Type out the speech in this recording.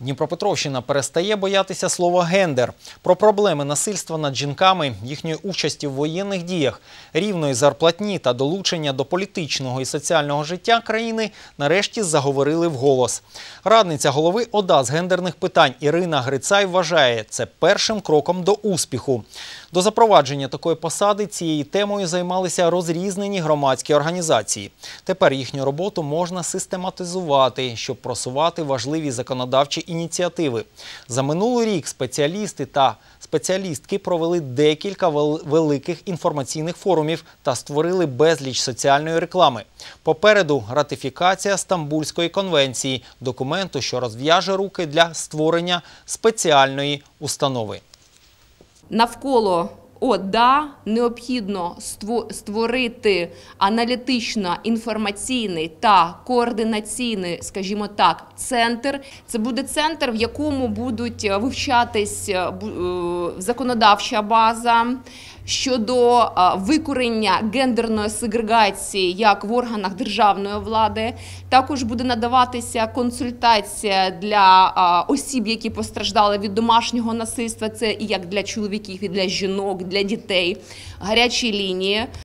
Дніпропетровщина перестає боятися слова гендер про проблеми насильства над жінками, їхньої участі в воєнних діях, рівної зарплатні та долучення до політичного і соціального життя країни нарешті заговорили вголос. Радниця голови ОДА з гендерних питань Ірина Грицай вважає це першим кроком до успіху. До запровадження такої посади цією темою займалися розрізнені громадські організації. Тепер їхню роботу можна систематизувати, щоб просувати важливі законодавчі ініціативи. За минулий рік спеціалісти та спеціалістки провели декілька великих інформаційних форумів та створили безліч соціальної реклами. Попереду ратифікація Стамбульської конвенції, документу, що розв'яже руки для створення спеціальної установи. Навколо ОДА необхідно створити аналітично інформаційний та координаційний, скажімо так, центр. Це буде центр, в якому будуть е, вивчатись е, е, законодавча база щодо викорення гендерної сегрегації як в органах державної влади. Також буде надаватися консультація для осіб, які постраждали від домашнього насильства. Це і як для чоловіків, і для жінок, для дітей, гарячі лінії.